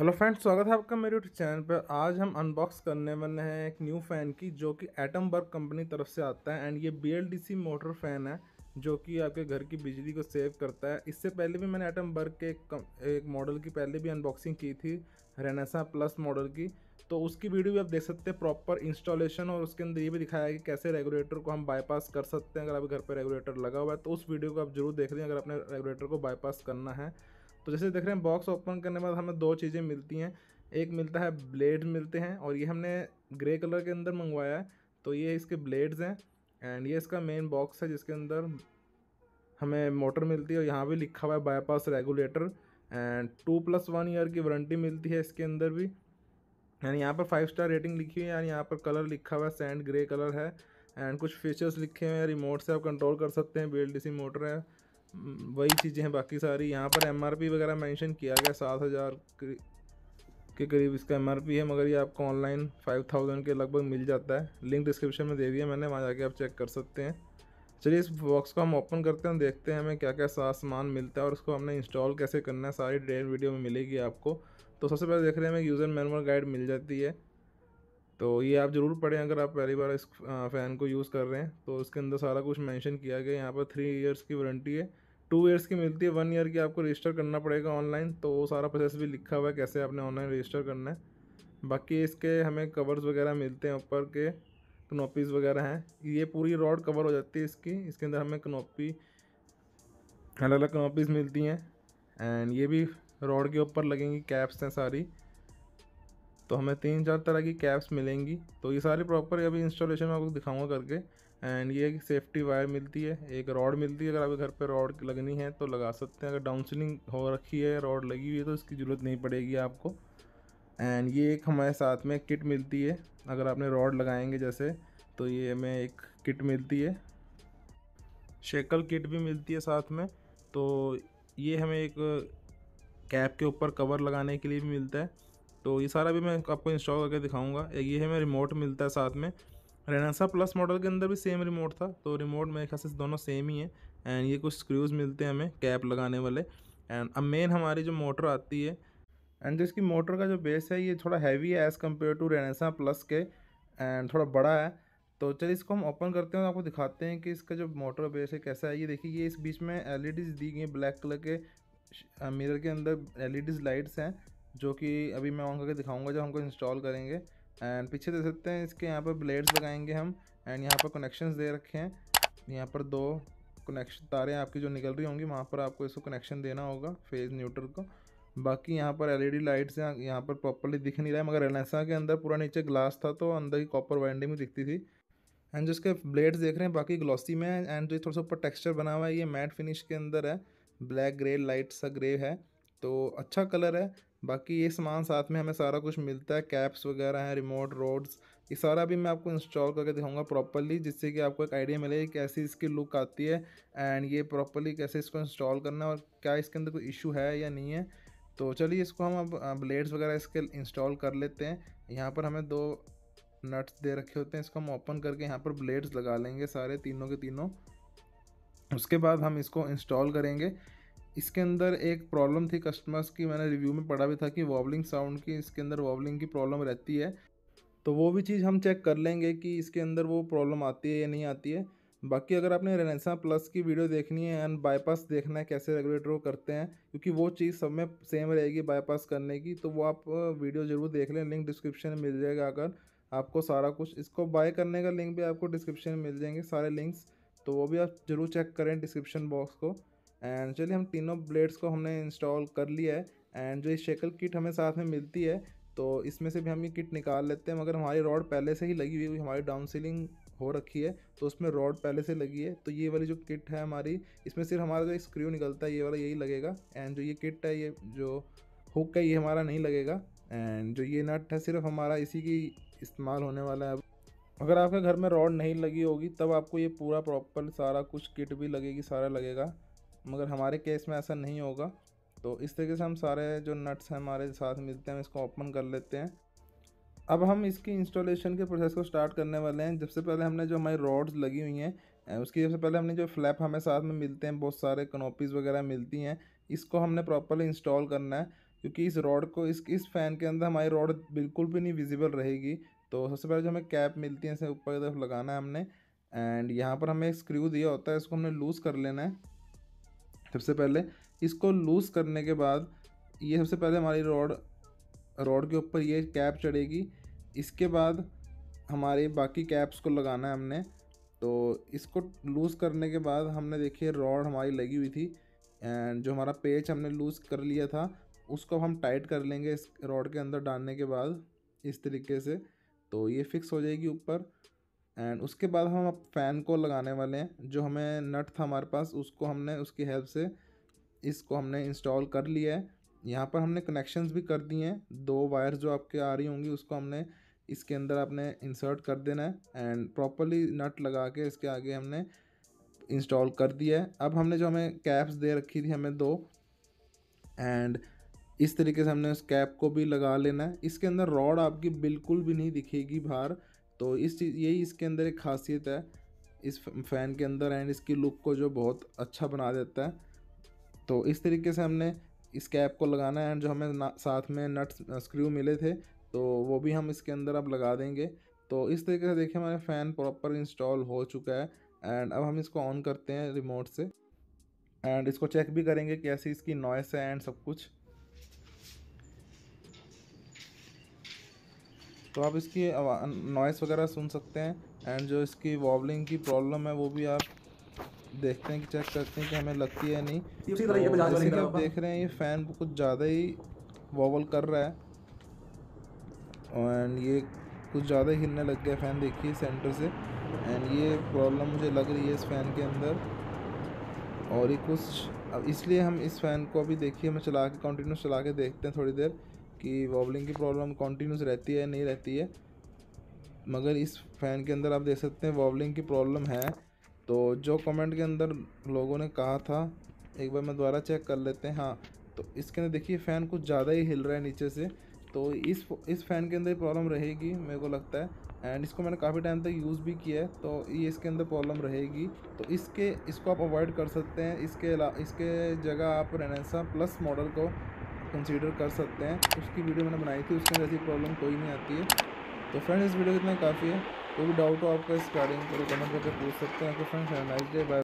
hello friends स्वागत है आपका मेरे यूट्यूब चैनल पर आज हम अनबॉक्स करने वाले हैं एक न्यू फ़ैन की जो कि एटम बर्ग कंपनी तरफ से आता है एंड ये बी मोटर फ़ैन है जो कि आपके घर की बिजली को सेव करता है इससे पहले भी मैंने एटम बर्ग के एक, एक मॉडल की पहले भी अनबॉक्सिंग की थी रेनेसा प्लस मॉडल की तो उसकी वीडियो भी आप देख सकते हैं प्रॉपर इंस्टॉलेशन और उसके अंदर ये भी दिखाया है कि कैसे रेगुलेटर को हम बाईपास कर सकते हैं अगर आपके घर पर रेगुलेटर लगा हुआ है तो उस वीडियो को आप जरूर देख लें अगर अपने रेगुलेटर को बाईपास करना है तो जैसे देख रहे हैं बॉक्स ओपन करने के बाद हमें दो चीज़ें मिलती हैं एक मिलता है ब्लेड मिलते हैं और ये हमने ग्रे कलर के अंदर मंगवाया है तो ये इसके ब्लेड्स हैं एंड ये इसका मेन बॉक्स है जिसके अंदर हमें मोटर मिलती है और यहाँ भी लिखा हुआ है bypass regulator and two plus one year की वारंटी मिलती है इसके अंदर भी एंड यहाँ पर फाइव स्टार रेटिंग लिखी हुई है एंड यहाँ पर कलर लिखा हुआ है सैंड ग्रे कलर है एंड कुछ फीचर्स लिखे हुए हैं रिमोट से आप कंट्रोल कर सकते हैं बी मोटर है हम्म, वही चीज़ें हैं बाकी सारी यहाँ पर एम वगैरह मैंशन किया गया सात हज़ार के करीब इसका एम है मगर ये आपको ऑनलाइन फाइव थाउजेंड के लगभग मिल जाता है लिंक डिस्क्रिप्शन में दे दिया मैंने वहाँ जाके आप चेक कर सकते हैं चलिए इस बॉक्स को हम ओपन करते हैं देखते हैं हमें क्या क्या सारा सामान मिलता है और उसको हमने इंस्टॉल कैसे करना है सारी डिटेल वीडियो में मिलेगी आपको तो सबसे पहले देख रहे हैं हमें यूज़र मैनुअल गाइड मिल जाती है तो ये आप ज़रूर पढ़ें अगर आप पहली बार इस फ़ैन को यूज़ कर रहे हैं तो उसके अंदर सारा कुछ मैंशन किया गया यहाँ पर थ्री ईयर्स की वारंटी है टू ईयर्स की मिलती है वन ईयर की आपको रजिस्टर करना पड़ेगा ऑनलाइन तो वो सारा प्रोसेस भी लिखा हुआ है कैसे आपने ऑनलाइन रजिस्टर करना है बाकी इसके हमें कवर्स वगैरह मिलते हैं ऊपर के कनोपीज़ वगैरह हैं ये पूरी रॉड कवर हो जाती है इसकी इसके अंदर हमें कनोपी अलग अलग कनोपीज़ मिलती हैं एंड ये भी रॉड के ऊपर लगेंगी कैप्स हैं सारी तो हमें तीन चार तरह की कैप्स मिलेंगी तो ये सारी प्रॉपर अभी इंस्टॉलेशन में आपको दिखाऊंगा करके एंड ये एक सेफ्टी वायर मिलती है एक रॉड मिलती है अगर आपके घर पर रॉड लगनी है तो लगा सकते हैं अगर डाउंसलिंग हो रखी है रॉड लगी हुई है तो इसकी ज़रूरत नहीं पड़ेगी आपको एंड ये एक हमारे साथ में किट मिलती है अगर आपने रॉड लगाएंगे जैसे तो ये हमें एक किट मिलती है शेकल किट भी मिलती है साथ में तो ये हमें एक कैप के ऊपर कवर लगाने के लिए भी मिलता है तो ये सारा भी मैं आपको इंस्टॉल करके दिखाऊंगा एक ये हमें रिमोट मिलता है साथ में रेनासा प्लस मॉडल के अंदर भी सेम रिमोट था तो रिमोट मेरे ख्याल से दोनों सेम ही है एंड ये कुछ स्क्रूज़ मिलते हैं हमें कैप लगाने वाले एंड अब मेन हमारी जो मोटर आती है एंड जो इसकी मोटर का जो बेस है ये थोड़ा हैवी है as compare to Renasa plus के एंड थोड़ा बड़ा है तो चलिए इसको हम ओपन करते हैं और आपको दिखाते हैं कि इसका जो मोटर बेस है कैसा है ये देखिए ये इस बीच में एल दी गई ब्लैक कलर के मिरर के अंदर एल लाइट्स हैं जो कि अभी मैं ऑन करके दिखाऊंगा जब हमको इंस्टॉल करेंगे एंड पीछे दे सकते हैं इसके यहाँ पर ब्लेड्स लगाएंगे हम एंड यहाँ पर कनेक्शंस दे रखे हैं यहाँ पर दो कनेक्शन तारें आपकी जो निकल रही होंगी वहाँ पर आपको इसको कनेक्शन देना होगा फेज़ न्यूट्रल को बाकी यहाँ पर एलईडी लाइट्स यहाँ यहाँ पर प्रॉपरली दिख नहीं रहा है मगर रेनेसा के अंदर पूरा नीचे ग्लास था तो अंदर की कॉपर वाइंडिंग भी दिखती थी एंड जो इसके ब्लेड्स देख रहे हैं बाकी ग्लॉसी में है एंड जो थोड़ा सा ऊपर टेक्स्चर बना हुआ है ये मैट फिनिश के अंदर है ब्लैक ग्रे लाइट सा ग्रे है तो अच्छा कलर है बाकी ये सामान साथ में हमें सारा कुछ मिलता है कैप्स वगैरह हैं रिमोट रोड्स ये सारा भी मैं आपको इंस्टॉल करके दिखाऊंगा प्रॉपरली जिससे कि आपको एक आइडिया मिले कैसी इसकी लुक आती है एंड ये प्रॉपरली कैसे इसको इंस्टॉल करना है और क्या इसके अंदर कोई इशू है या नहीं है तो चलिए इसको हम अब ब्लेड्स वगैरह इसके इंस्टॉल कर लेते हैं यहाँ पर हमें दो नट्स दे रखे होते हैं इसको हम ओपन करके यहाँ पर ब्लेड्स लगा लेंगे सारे तीनों के तीनों उसके बाद हम इसको इंस्टॉल करेंगे इसके अंदर एक प्रॉब्लम थी कस्टमर्स की मैंने रिव्यू में पढ़ा भी था कि वॉबलिंग साउंड की इसके अंदर वॉबलिंग की प्रॉब्लम रहती है तो वो भी चीज़ हम चेक कर लेंगे कि इसके अंदर वो प्रॉब्लम आती है या नहीं आती है बाकी अगर आपने रेनेसा प्लस की वीडियो देखनी है एंड बाईपास देखना है कैसे रेगुलेटर करते हैं क्योंकि वो चीज़ सब में सेम रहेगी बाईपास करने की तो वो आप वीडियो ज़रूर देख लें लिंक डिस्क्रिप्शन में मिल जाएगा अगर आपको सारा कुछ इसको बाय करने का लिंक भी आपको डिस्क्रिप्शन में मिल जाएंगे सारे लिंक्स तो वो भी आप ज़रूर चेक करें डिस्क्रिप्शन बॉक्स को एंड चलिए हम तीनों ब्लेड्स को हमने इंस्टॉल कर लिया है एंड जो ये शेकल किट हमें साथ में मिलती है तो इसमें से भी हम ये किट निकाल लेते हैं मगर हमारी रॉड पहले से ही लगी हुई हमारी डाउन सीलिंग हो रखी है तो उसमें रॉड पहले से लगी है तो ये वाली जो किट है हमारी इसमें सिर्फ हमारा जो स्क्रू निकलता है ये वाला यही लगेगा एंड जो ये किट है ये जो हुक है ये हमारा नहीं लगेगा एंड जो ये नट है सिर्फ हमारा इसी की इस्तेमाल होने वाला है अगर आपके घर में रॉड नहीं लगी होगी तब आपको ये पूरा प्रॉपर सारा कुछ किट भी लगेगी सारा लगेगा मगर हमारे केस में ऐसा नहीं होगा तो इस तरीके से हम सारे जो नट्स हैं हमारे साथ मिलते हैं हम इसको ओपन कर लेते हैं अब हम इसकी इंस्टॉलेशन के प्रोसेस को स्टार्ट करने वाले हैं से पहले हमने जो हमारी रॉड्स लगी हुई हैं उसकी सबसे पहले हमने जो फ्लैप हमें साथ में मिलते हैं बहुत सारे कनोपीज़ वगैरह मिलती हैं इसको हमने प्रॉपरली इंस्टॉल करना है क्योंकि इस रॉड को इस इस फ़ैन के अंदर हमारी रॉड बिल्कुल भी नहीं विजिबल रहेगी तो सबसे पहले जो हमें कैप मिलती है इसे ऊपर की तरफ लगाना है हमने एंड यहाँ पर हमें एक स्क्रू दिया होता है इसको हमने लूज़ कर लेना है सबसे पहले इसको लूज़ करने के बाद ये सबसे पहले हमारी रॉड रॉड के ऊपर ये कैप चढ़ेगी इसके बाद हमारे बाकी कैप्स को लगाना है हमने तो इसको लूज़ करने के बाद हमने देखिए रॉड हमारी लगी हुई थी एंड जो हमारा पेच हमने लूज़ कर लिया था उसको हम टाइट कर लेंगे इस रॉड के अंदर डालने के बाद इस तरीके से तो ये फिक्स हो जाएगी ऊपर एंड उसके बाद हम अब फ़ैन को लगाने वाले हैं जो हमें नट था हमारे पास उसको हमने उसकी हेल्प से इसको हमने इंस्टॉल कर लिया है यहाँ पर हमने कनेक्शंस भी कर दिए हैं दो वायर जो आपके आ रही होंगी उसको हमने इसके अंदर आपने इंसर्ट कर देना है एंड प्रॉपरली नट लगा के इसके आगे हमने इंस्टॉल कर दिया है अब हमने जो हमें कैप्स दे रखी थी हमें दो एंड इस तरीके से हमने उस कैप को भी लगा लेना है इसके अंदर रॉड आपकी बिल्कुल भी नहीं दिखेगी बाहर तो इस चीज़ यही इसके अंदर एक खासियत है इस फ़ैन के अंदर एंड इसकी लुक को जो बहुत अच्छा बना देता है तो इस तरीके से हमने इस कैप को लगाना है एंड जो हमें साथ में नट्स स्क्रू मिले थे तो वो भी हम इसके अंदर अब लगा देंगे तो इस तरीके से देखिए हमारा फ़ैन प्रॉपर इंस्टॉल हो चुका है एंड अब हम इसको ऑन करते हैं रिमोट से एंड इसको चेक भी करेंगे कैसी इसकी नॉइस है एंड सब कुछ तो आप इसकी नॉइस वगैरह सुन सकते हैं एंड जो इसकी वॉबलिंग की प्रॉब्लम है वो भी आप देखते हैं कि चेक करते हैं कि हमें लगती है नहीं तो जैसे कि आप देख रहे हैं ये फ़ैन कुछ ज़्यादा ही वॉबल कर रहा है एंड ये कुछ ज़्यादा हिलने लग गया फ़ैन देखिए सेंटर से एंड ये प्रॉब्लम मुझे लग रही है इस फ़ैन के अंदर और ये कुछ अब इसलिए हम इस फ़ैन को अभी देखिए हमें चला के कंटिन्यूस चला के देखते हैं थोड़ी देर कि वॉबलिंग की प्रॉब्लम कॉन्टीन्यूस रहती है नहीं रहती है मगर इस फ़ैन के अंदर आप देख सकते हैं वॉबलिंग की प्रॉब्लम है तो जो कमेंट के अंदर लोगों ने कहा था एक बार मैं दोबारा चेक कर लेते हैं हाँ तो इसके अंदर देखिए फ़ैन कुछ ज़्यादा ही हिल रहा है नीचे से तो इस इस फ़ैन के अंदर प्रॉब्लम रहेगी मेरे को लगता है एंड इसको मैंने काफ़ी टाइम तक यूज़ भी किया है तो ये इसके अंदर प्रॉब्लम रहेगी तो इसके इसको आप अवॉइड कर सकते हैं इसके इसके जगह आप रेनेसा प्लस मॉडल को कंसीडर कर सकते हैं उसकी वीडियो मैंने बनाई थी उसके अंदर ऐसी प्रॉब्लम कोई नहीं आती है तो फ्रेंड्स इस वीडियो के इतना काफ़ी है कोई भी डाउट हो आपका इस स्टार्टिंग करो कमेंट करके पूछ सकते हैं तो फ्रेंड्स डे बाय